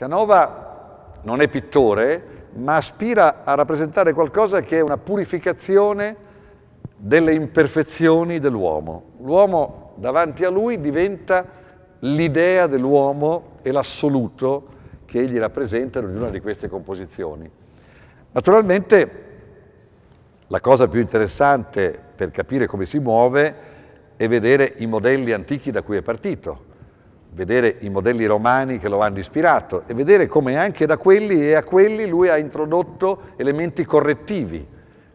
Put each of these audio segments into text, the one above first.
Canova non è pittore, ma aspira a rappresentare qualcosa che è una purificazione delle imperfezioni dell'uomo. L'uomo davanti a lui diventa l'idea dell'uomo e l'assoluto che egli rappresenta in ognuna di queste composizioni. Naturalmente la cosa più interessante per capire come si muove è vedere i modelli antichi da cui è partito vedere i modelli romani che lo hanno ispirato e vedere come anche da quelli e a quelli lui ha introdotto elementi correttivi,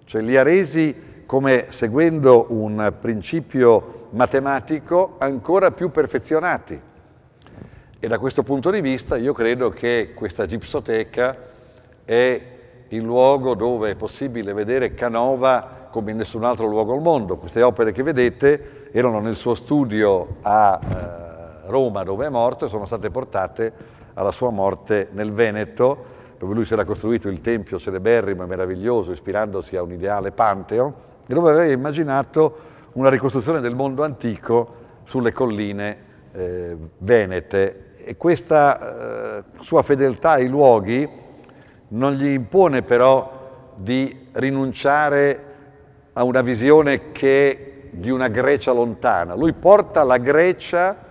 cioè li ha resi come seguendo un principio matematico ancora più perfezionati. E da questo punto di vista io credo che questa gipsoteca è il luogo dove è possibile vedere Canova come in nessun altro luogo al mondo. Queste opere che vedete erano nel suo studio a... Eh, Roma dove è morto e sono state portate alla sua morte nel Veneto, dove lui si era costruito il tempio celeberrimo e meraviglioso, ispirandosi a un ideale panteo, e dove aveva immaginato una ricostruzione del mondo antico sulle colline eh, venete. E questa eh, sua fedeltà ai luoghi non gli impone però di rinunciare a una visione che di una Grecia lontana. Lui porta la Grecia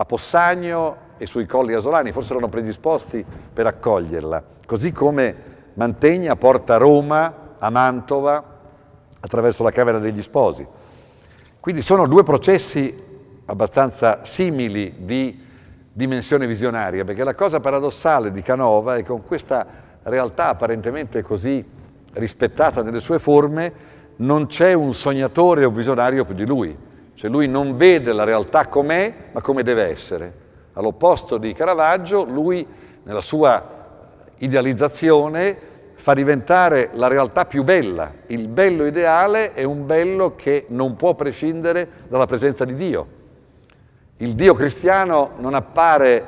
a Possagno e sui colli asolani, forse erano predisposti per accoglierla, così come Mantegna porta Roma a Mantova attraverso la Camera degli Sposi. Quindi sono due processi abbastanza simili di dimensione visionaria, perché la cosa paradossale di Canova è che con questa realtà apparentemente così rispettata nelle sue forme, non c'è un sognatore o visionario più di lui. Cioè lui non vede la realtà com'è, ma come deve essere. All'opposto di Caravaggio, lui nella sua idealizzazione fa diventare la realtà più bella. Il bello ideale è un bello che non può prescindere dalla presenza di Dio. Il Dio cristiano non appare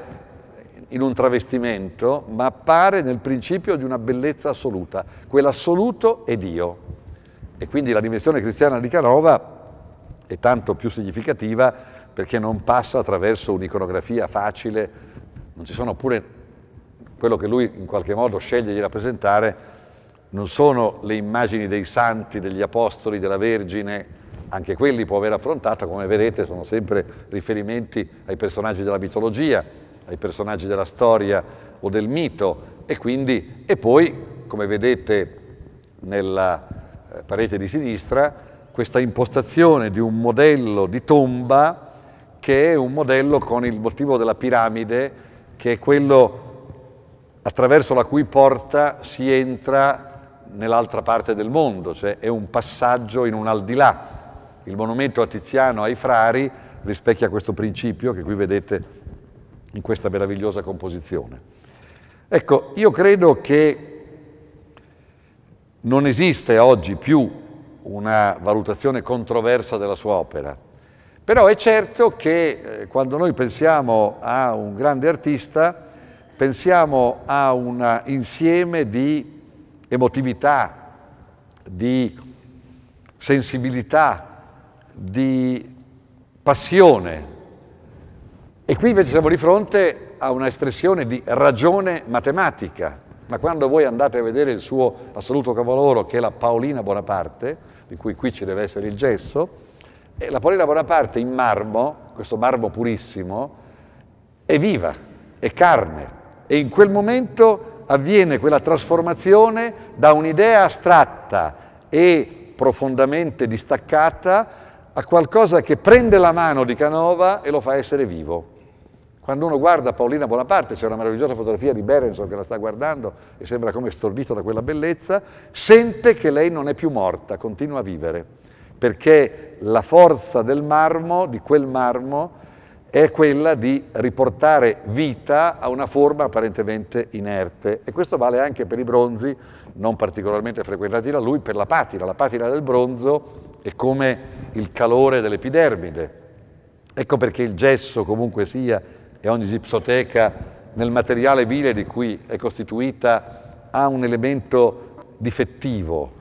in un travestimento, ma appare nel principio di una bellezza assoluta. Quell'assoluto è Dio. E quindi la dimensione cristiana di Canova e tanto più significativa perché non passa attraverso un'iconografia facile, non ci sono pure quello che lui in qualche modo sceglie di rappresentare, non sono le immagini dei santi, degli apostoli, della Vergine, anche quelli può aver affrontato, come vedete sono sempre riferimenti ai personaggi della mitologia, ai personaggi della storia o del mito e, quindi, e poi, come vedete nella eh, parete di sinistra, questa impostazione di un modello di tomba che è un modello con il motivo della piramide, che è quello attraverso la cui porta si entra nell'altra parte del mondo, cioè è un passaggio in un al di là. Il monumento a Tiziano ai Frari rispecchia questo principio che qui vedete in questa meravigliosa composizione. Ecco, io credo che non esiste oggi più una valutazione controversa della sua opera. Però è certo che eh, quando noi pensiamo a un grande artista, pensiamo a un insieme di emotività, di sensibilità, di passione. E qui invece siamo di fronte a una espressione di ragione matematica, ma quando voi andate a vedere il suo assoluto capolavoro, che è la Paolina Bonaparte, di cui qui ci deve essere il gesso, eh, la Paolina Bonaparte in marmo, questo marmo purissimo, è viva, è carne, e in quel momento avviene quella trasformazione da un'idea astratta e profondamente distaccata a qualcosa che prende la mano di Canova e lo fa essere vivo. Quando uno guarda Paolina Bonaparte, c'è una meravigliosa fotografia di Berenson che la sta guardando e sembra come stordito da quella bellezza, sente che lei non è più morta, continua a vivere, perché la forza del marmo, di quel marmo, è quella di riportare vita a una forma apparentemente inerte e questo vale anche per i bronzi non particolarmente frequentati da lui, per la patina. La patina del bronzo è come il calore dell'epidermide. Ecco perché il gesso comunque sia e ogni gipsoteca nel materiale vile di cui è costituita ha un elemento difettivo,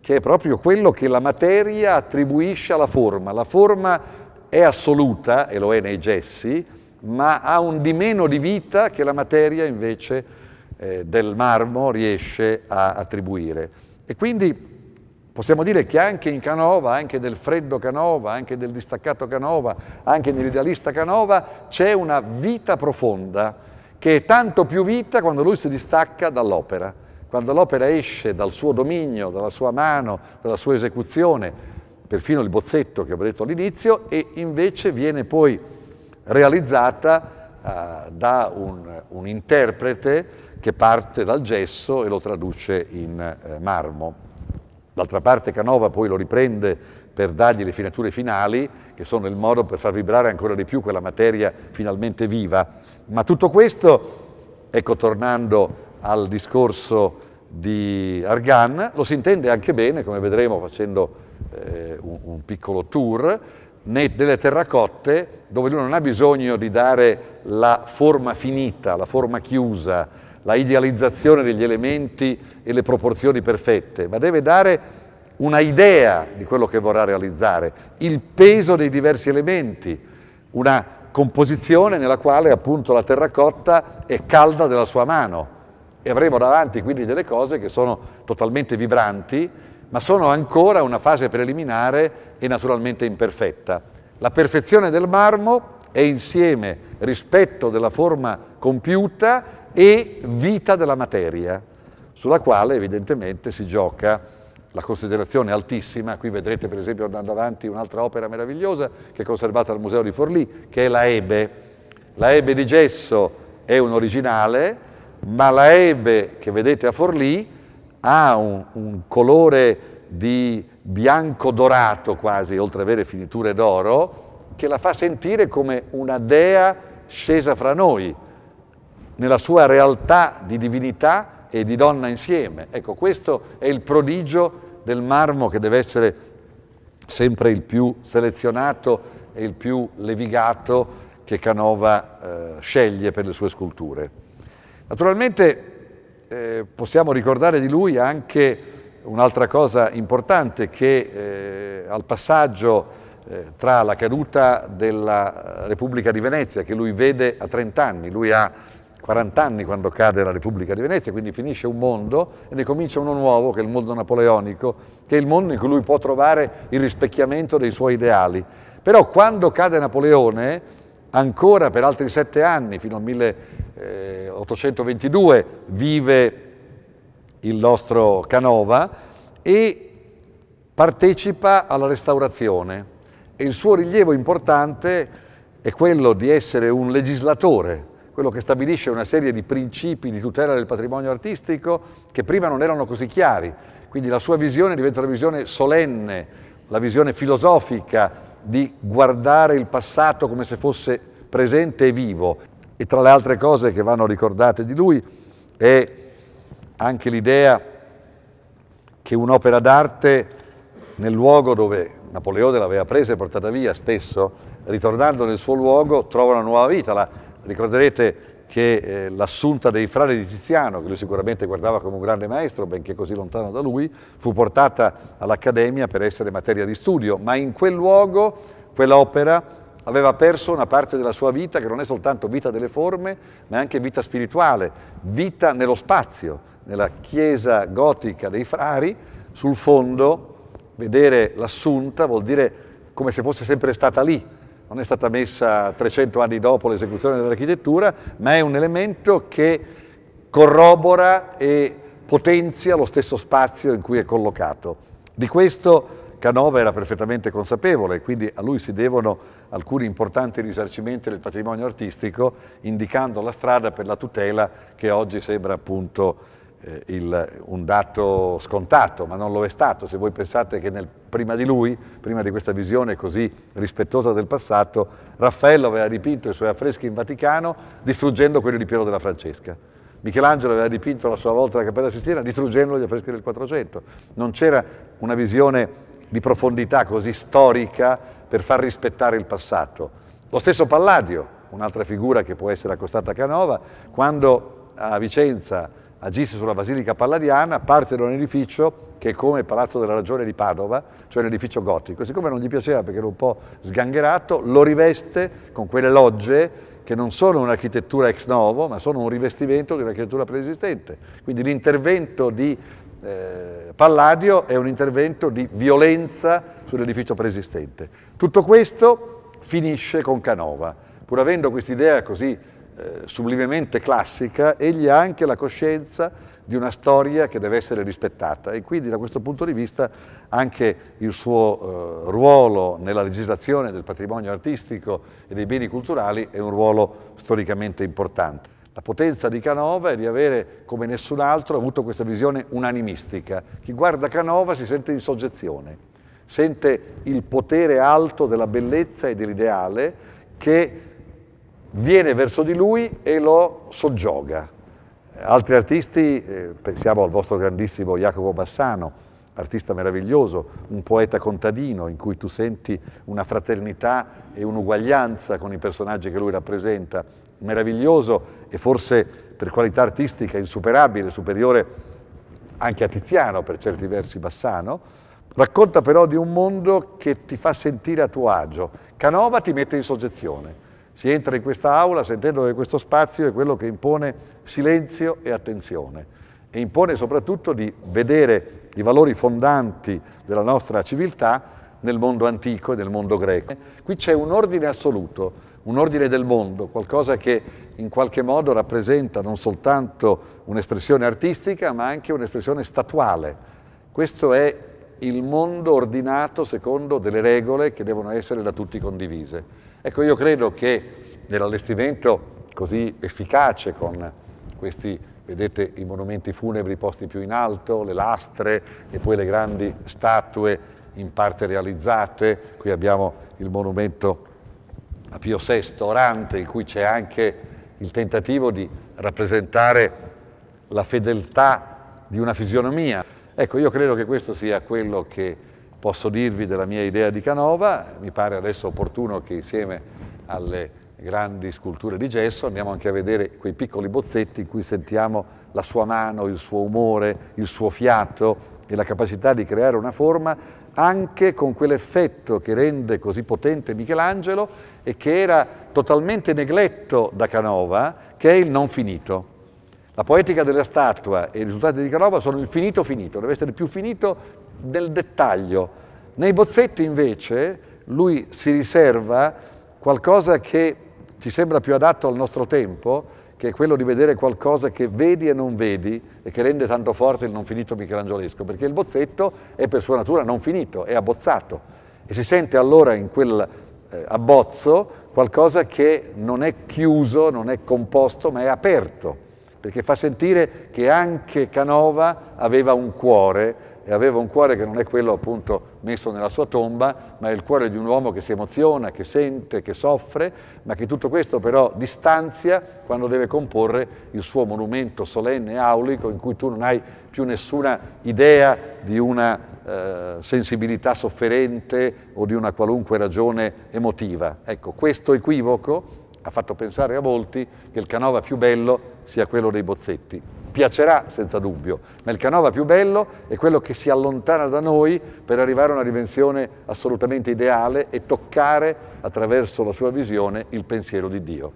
che è proprio quello che la materia attribuisce alla forma. La forma è assoluta, e lo è nei gessi, ma ha un di meno di vita che la materia invece eh, del marmo riesce a attribuire. E quindi Possiamo dire che anche in Canova, anche nel freddo Canova, anche nel distaccato Canova, anche nell'idealista Canova, c'è una vita profonda, che è tanto più vita quando lui si distacca dall'opera, quando l'opera esce dal suo dominio, dalla sua mano, dalla sua esecuzione, perfino il bozzetto che avevo detto all'inizio, e invece viene poi realizzata uh, da un, un, interprete che parte dal gesso e lo traduce in uh, marmo. D'altra parte Canova poi lo riprende per dargli le finature finali, che sono il modo per far vibrare ancora di più quella materia finalmente viva. Ma tutto questo, ecco tornando al discorso di Argan, lo si intende anche bene, come vedremo facendo eh, un, un, piccolo tour, nelle terracotte dove lui non ha bisogno di dare la forma finita, la forma chiusa, la idealizzazione degli elementi e le proporzioni perfette, ma deve dare una idea di quello che vorrà realizzare, il peso dei diversi elementi, una composizione nella quale appunto la terracotta è calda della sua mano e avremo davanti quindi delle cose che sono totalmente vibranti, ma sono ancora una fase preliminare e naturalmente imperfetta. La perfezione del marmo è insieme rispetto della forma compiuta e vita della materia, sulla quale evidentemente si gioca la considerazione altissima, qui vedrete per esempio andando avanti un'altra opera meravigliosa che è conservata al Museo di Forlì, che è la Ebe. La Ebe di gesso è un originale, ma la Ebe che vedete a Forlì ha un, un colore di bianco dorato quasi, oltre ad avere finiture d'oro, che la fa sentire come una dea scesa fra noi nella sua realtà di divinità e di donna insieme. Ecco, questo è il prodigio del marmo che deve essere sempre il più selezionato e il più levigato che Canova eh, sceglie per le sue sculture. Naturalmente eh, possiamo ricordare di lui anche un'altra cosa importante che eh, al passaggio eh, tra la caduta della Repubblica di Venezia, che lui vede a 30 anni, lui ha 40 anni quando cade la Repubblica di Venezia, quindi finisce un mondo e ne comincia uno nuovo, che è il mondo napoleonico, che è il mondo in cui lui può trovare il rispecchiamento dei suoi ideali. Però quando cade Napoleone, ancora per altri sette anni, fino al 1822, eh, vive il nostro Canova e partecipa alla restaurazione. E il suo rilievo importante è quello di essere un legislatore quello che stabilisce una serie di principi di tutela del patrimonio artistico che prima non erano così chiari. Quindi la sua visione diventa una visione solenne, la visione filosofica di guardare il passato come se fosse presente e vivo. E tra le altre cose che vanno ricordate di lui è anche l'idea che un'opera d'arte nel luogo dove Napoleone l'aveva presa e portata via spesso, ritornando nel suo luogo, trova una nuova vita. La, Ricorderete che eh, l'assunta dei frari di Tiziano, che lui sicuramente guardava come un grande maestro, benché così lontano da lui, fu portata all'Accademia per essere materia di studio, ma in quel luogo quell'opera aveva perso una parte della sua vita che non è soltanto vita delle forme, ma è anche vita spirituale, vita nello spazio, nella chiesa gotica dei frari, sul fondo vedere l'assunta vuol dire come se fosse sempre stata lì, non è stata messa 300 anni dopo l'esecuzione dell'architettura, ma è un elemento che corrobora e potenzia lo stesso spazio in cui è collocato. Di questo Canova era perfettamente consapevole, quindi a lui si devono alcuni importanti risarcimenti del patrimonio artistico, indicando la strada per la tutela che oggi sembra appunto eh, il, un dato scontato, ma non lo è stato. Se voi pensate che nel, prima di lui, prima di questa visione così rispettosa del passato, Raffaello aveva dipinto i suoi affreschi in Vaticano distruggendo quelli di Piero della Francesca. Michelangelo aveva dipinto la sua volta la Cappella Sistina distruggendo gli affreschi del 400. Non c'era una visione di profondità così storica per far rispettare il passato. Lo stesso Palladio, un'altra figura che può essere accostata a Canova, quando a Vicenza agisse sulla Basilica Palladiana, parte da un edificio che è come il Palazzo della Ragione di Padova, cioè un edificio gotico. Siccome non gli piaceva perché era un po' sgangherato, lo riveste con quelle logge che non sono un'architettura ex novo, ma sono un rivestimento di un'architettura preesistente. Quindi l'intervento di eh, Palladio è un intervento di violenza sull'edificio preesistente. Tutto questo finisce con Canova. Pur avendo quest'idea così eh, sublimemente classica, egli ha anche la coscienza di una storia che deve essere rispettata e quindi da questo punto di vista anche il suo eh, ruolo nella legislazione del patrimonio artistico e dei beni culturali è un ruolo storicamente importante. La potenza di Canova è di avere, come nessun altro, avuto questa visione unanimistica. Chi guarda Canova si sente in soggezione, sente il potere alto della bellezza e dell'ideale che viene verso di lui e lo soggioga. Altri artisti, eh, pensiamo al vostro grandissimo Jacopo Bassano, artista meraviglioso, un poeta contadino in cui tu senti una fraternità e un'uguaglianza con i personaggi che lui rappresenta, meraviglioso e forse per qualità artistica insuperabile, superiore anche a Tiziano per certi versi Bassano, racconta però di un mondo che ti fa sentire a tuo agio. Canova ti mette in soggezione si entra in questa aula sentendo che questo spazio è quello che impone silenzio e attenzione e impone soprattutto di vedere i valori fondanti della nostra civiltà nel mondo antico e nel mondo greco. Qui c'è un ordine assoluto, un ordine del mondo, qualcosa che in qualche modo rappresenta non soltanto un'espressione artistica ma anche un'espressione statuale. Questo è il mondo ordinato secondo delle regole che devono essere da tutti condivise. Ecco, io credo che nell'allestimento così efficace con questi, vedete i monumenti funebri posti più in alto, le lastre e poi le grandi statue in parte realizzate, qui abbiamo il monumento a Pio VI Orante, in cui c'è anche il tentativo di rappresentare la fedeltà di una fisionomia. Ecco, io credo che questo sia quello che posso dirvi della mia idea di Canova, mi pare adesso opportuno che insieme alle grandi sculture di gesso andiamo anche a vedere quei piccoli bozzetti in cui sentiamo la sua mano, il suo umore, il suo fiato e la capacità di creare una forma anche con quell'effetto che rende così potente Michelangelo e che era totalmente negletto da Canova, che è il non finito. La poetica della statua e i risultati di Canova sono il finito finito, deve essere più finito nel dettaglio. Nei bozzetti invece lui si riserva qualcosa che ci sembra più adatto al nostro tempo, che è quello di vedere qualcosa che vedi e non vedi e che rende tanto forte il non finito michelangiolesco, perché il bozzetto è per sua natura non finito, è abbozzato e si sente allora in quel eh, abbozzo qualcosa che non è chiuso, non è composto, ma è aperto, perché fa sentire che anche Canova aveva un cuore e aveva un cuore che non è quello appunto messo nella sua tomba, ma è il cuore di un uomo che si emoziona, che sente, che soffre, ma che tutto questo però distanzia quando deve comporre il suo monumento solenne e aulico in cui tu non hai più nessuna idea di una eh, sensibilità sofferente o di una qualunque ragione emotiva. Ecco, questo equivoco ha fatto pensare a molti che il Canova più bello sia quello dei Bozzetti piacerà senza dubbio, ma il canova più bello è quello che si allontana da noi per arrivare a una dimensione assolutamente ideale e toccare attraverso la sua visione il pensiero di Dio.